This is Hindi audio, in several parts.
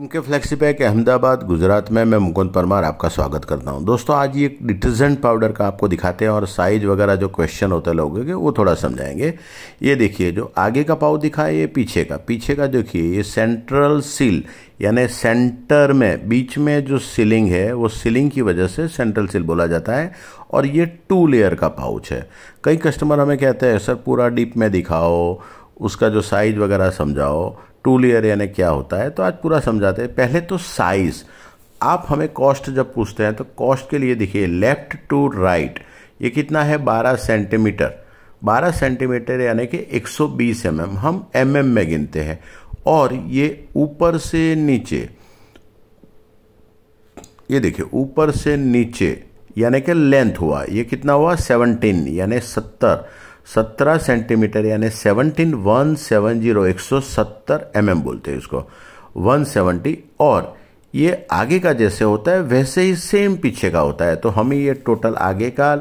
उनके फ्लैक्सी पैक अहमदाबाद गुजरात में मैं मुकुंद परमार आपका स्वागत करता हूं दोस्तों आज ये डिटर्जेंट पाउडर का आपको दिखाते हैं और साइज वगैरह जो क्वेश्चन होता है लोगों के वो थोड़ा समझाएंगे ये देखिए जो आगे का पाव दिखा है ये पीछे का पीछे का देखिए ये सेंट्रल सील यानी सेंटर में बीच में जो सीलिंग है वो सीलिंग की वजह से सेंट्रल सील बोला जाता है और ये टू लेयर का पाउच है कई कस्टमर हमें कहते हैं सर पूरा डीप में दिखाओ उसका जो साइज वगैरह समझाओ टू लेयर यानी क्या होता है तो आज पूरा समझाते हैं पहले तो साइज़ आप हमें कॉस्ट जब पूछते हैं तो कॉस्ट के लिए देखिए लेफ्ट टू राइट ये कितना है 12 सेंटीमीटर 12 सेंटीमीटर यानी कि 120 एम mm, हम एम mm में गिनते हैं और ये ऊपर से नीचे ये देखिए ऊपर से नीचे यानी कि लेंथ हुआ ये कितना हुआ 17 यानी 70 17 सेंटीमीटर यानी सेवनटीन वन सेवन जीरो एक सौ सत्तर एम एम बोलते हैं इसको 170 और ये आगे का जैसे होता है वैसे ही सेम पीछे का होता है तो हमें ये टोटल आगे का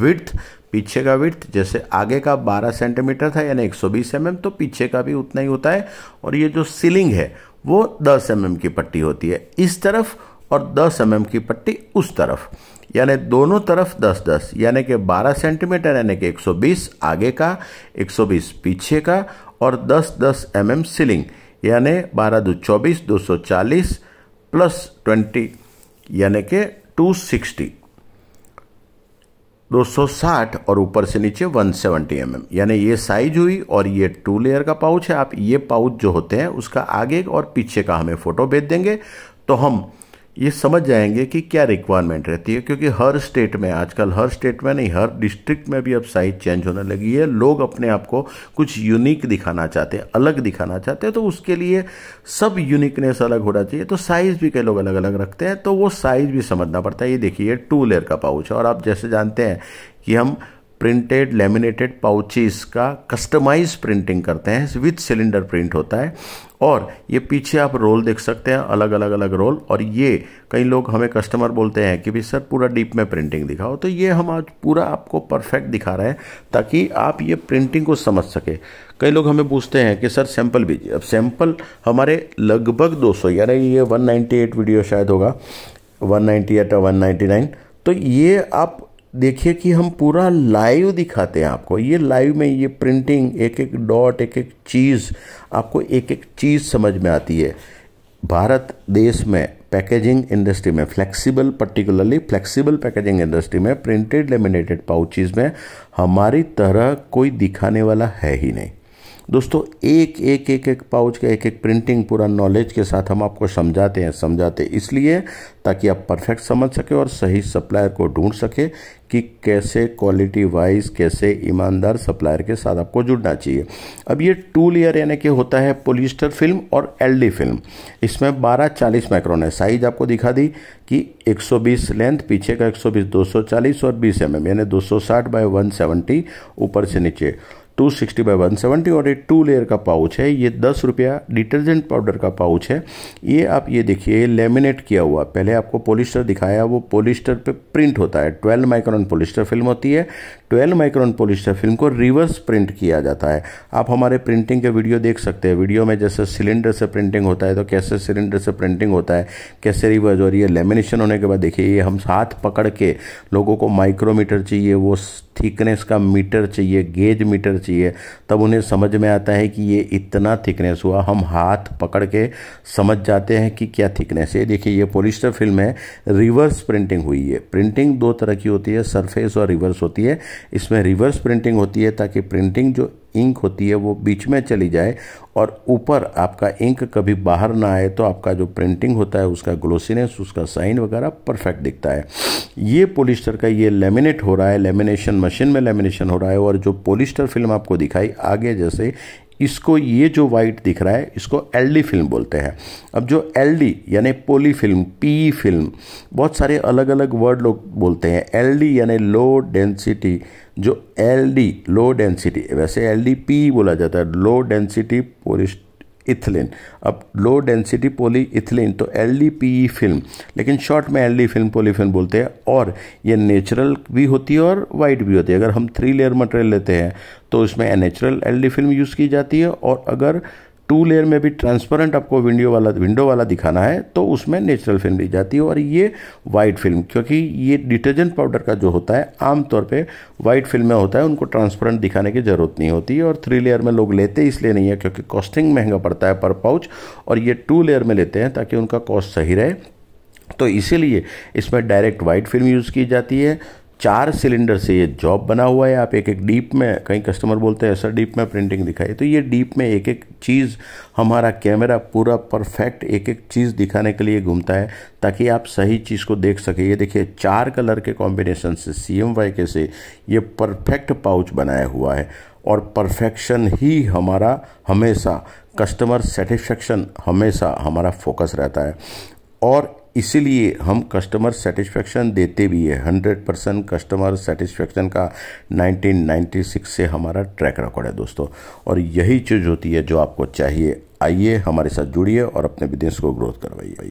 विथ पीछे का विथ जैसे आगे का 12 सेंटीमीटर था यानी 120 एम mm, तो पीछे का भी उतना ही होता है और ये जो सीलिंग है वो 10 एम mm की पट्टी होती है इस तरफ और 10 एम mm की पट्टी उस तरफ यानी दोनों तरफ 10 10 यानी कि 12 सेंटीमीटर यानी कि 120 आगे का 120 पीछे का और 10 10 एम mm सीलिंग यानी बारह दो चौबीस दो सौ चालीस प्लस ट्वेंटी यानी कि टू सिक्सटी दो सौ साठ और ऊपर से नीचे वन सेवेंटी एम एम यानी ये साइज हुई और ये टू लेयर का पाउच है आप ये पाउच जो होते हैं उसका आगे और पीछे का हमें फ़ोटो भेज देंगे तो हम ये समझ जाएंगे कि क्या रिक्वायरमेंट रहती है क्योंकि हर स्टेट में आजकल हर स्टेट में नहीं हर डिस्ट्रिक्ट में भी अब साइज चेंज होने लगी है लोग अपने आप को कुछ यूनिक दिखाना चाहते हैं अलग दिखाना चाहते हैं तो उसके लिए सब यूनिकनेस अलग होना चाहिए तो साइज़ भी कई लोग अलग अलग रखते हैं तो वो साइज़ भी समझना पड़ता है ये देखिए टू लेयर का पाउच है और आप जैसे जानते हैं कि हम प्रिंटेड लेमिनेटेड पाउचेस का कस्टमाइज प्रिंटिंग करते हैं विथ सिलेंडर प्रिंट होता है और ये पीछे आप रोल देख सकते हैं अलग अलग अलग रोल और ये कई लोग हमें कस्टमर बोलते हैं कि भाई सर पूरा डीप में प्रिंटिंग दिखाओ तो ये हम आज पूरा आपको परफेक्ट दिखा रहे हैं ताकि आप ये प्रिंटिंग को समझ सके कई लोग हमें पूछते हैं कि सर सैंपल भेजिए अब सैंपल हमारे लगभग 200 यानी ये 198 वीडियो शायद होगा वन नाइन्टी या 199 तो ये आप देखिए कि हम पूरा लाइव दिखाते हैं आपको ये लाइव में ये प्रिंटिंग एक एक डॉट एक एक चीज़ आपको एक एक चीज़ समझ में आती है भारत देश में पैकेजिंग इंडस्ट्री में flexible particularly flexible packaging industry में प्रिंटेड लेमिनेटेड पाउचेज में हमारी तरह कोई दिखाने वाला है ही नहीं दोस्तों एक एक एक एक पाउच का एक एक प्रिंटिंग पूरा नॉलेज के साथ हम आपको समझाते हैं समझाते हैं इसलिए ताकि आप परफेक्ट समझ सके और सही सप्लायर को ढूंढ सके कि कैसे क्वालिटी वाइज कैसे ईमानदार सप्लायर के साथ आपको जुड़ना चाहिए अब ये टू लेयर यानी कि होता है पोलिस्टर फिल्म और एलडी फिल्म इसमें 12 40 माइक्रोन है साइज आपको दिखा दी कि 120 लेंथ पीछे का 120 240 और 20 एम एम यानी 260 बाय 170 ऊपर से नीचे two sixty by one seventy और ये टू लेयर का पाउच है ये दस रुपया डिटर्जेंट पाउडर का पाउच है ये आप ये देखिए लेमिनेट किया हुआ पहले आपको पोलिस्टर दिखाया वो पोलिस्टर पे प्रिंट होता है ट्वेल्व माइक्रोन पोलिस्टर फिल्म होती है ट्वेल्व माइक्रोन पोलिस्टर फिल्म को रिवर्स प्रिंट किया जाता है आप हमारे प्रिंटिंग के वीडियो देख सकते हैं वीडियो में जैसे सिलेंडर से प्रिंटिंग होता है तो कैसे सिलेंडर से प्रिंटिंग होता है कैसे रिवर्स और ये लेमिनेशन होने के बाद देखिए ये हम हाथ पकड़ के लोगों को माइक्रोमीटर चाहिए वो थिकनेस का मीटर चाहिए गेज मीटर चाहिए तब उन्हें समझ में आता है कि ये इतना थिकनेस हुआ हम हाथ पकड़ के समझ जाते हैं कि क्या थिकनेस है देखिए ये पोलिस्टर फिल्म है रिवर्स प्रिंटिंग हुई है प्रिंटिंग दो तरह की होती है सरफेस और रिवर्स होती है इसमें रिवर्स प्रिंटिंग होती है ताकि प्रिंटिंग जो इंक होती है वो बीच में चली जाए और ऊपर आपका इंक कभी बाहर ना आए तो आपका जो प्रिंटिंग होता है उसका ग्लोसिनेस उसका साइन वगैरह परफेक्ट दिखता है ये पोलिस्टर का ये लेमिनेट हो रहा है लेमिनेशन मशीन में लेमिनेशन हो रहा है और जो पोलिस्टर फिल्म आपको दिखाई आगे जैसे इसको ये जो वाइट दिख रहा है इसको एलडी फिल्म बोलते हैं अब जो एलडी यानी पोली फिल्म पी फिल्म बहुत सारे अलग अलग वर्ड लोग बोलते हैं एलडी यानी लो डेंसिटी जो एलडी लो डेंसिटी वैसे एलडी पी बोला जाता है लो डेंसिटी पोलिस्ट इथिलीन अब लो डेंसिटी पोली इथिलीन तो L D P E film लेकिन शॉर्ट में एल डी फिल्म पोलीफिन बोलते हैं और ये नेचुरल भी होती है और वाइट भी होती है अगर हम थ्री लेयर मटेरियल लेते हैं तो उसमें natural L D film use की जाती है और अगर टू लेयर में भी ट्रांसपेरेंट आपको विंडो वाला विंडो वाला दिखाना है तो उसमें नेचुरल फिल्म ली जाती है और ये वाइट फिल्म क्योंकि ये डिटर्जेंट पाउडर का जो होता है आमतौर पे वाइट फिल्म में होता है उनको ट्रांसपेरेंट दिखाने की ज़रूरत नहीं होती और थ्री लेयर में लोग लेते इसलिए नहीं है क्योंकि कॉस्टिंग महंगा पड़ता है पर पाउच और ये टू लेयर में लेते हैं ताकि उनका कॉस्ट सही रहे तो इसीलिए इसमें डायरेक्ट वाइट फिल्म यूज़ की जाती है चार सिलेंडर से ये जॉब बना हुआ है आप एक एक डीप में कहीं कस्टमर बोलते हैं ऐसा डीप में प्रिंटिंग दिखाई तो ये डीप में एक एक चीज़ हमारा कैमरा पूरा परफेक्ट एक एक चीज़ दिखाने के लिए घूमता है ताकि आप सही चीज़ को देख सकें ये देखिए चार कलर के कॉम्बिनेशन से सी एम वाई के से ये परफेक्ट पाउच बनाया हुआ है और परफेक्शन ही हमारा हमेशा कस्टमर सेटिस्फेक्शन हमेशा हमारा फोकस रहता है और इसीलिए हम कस्टमर सेटिस्फेक्शन देते भी है हंड्रेड परसेंट कस्टमर सेटिस्फेक्शन का 1996 से हमारा ट्रैक रिकॉर्ड है दोस्तों और यही चीज़ होती है जो आपको चाहिए आइए हमारे साथ जुड़िए और अपने बिजनेस को ग्रोथ करवाइए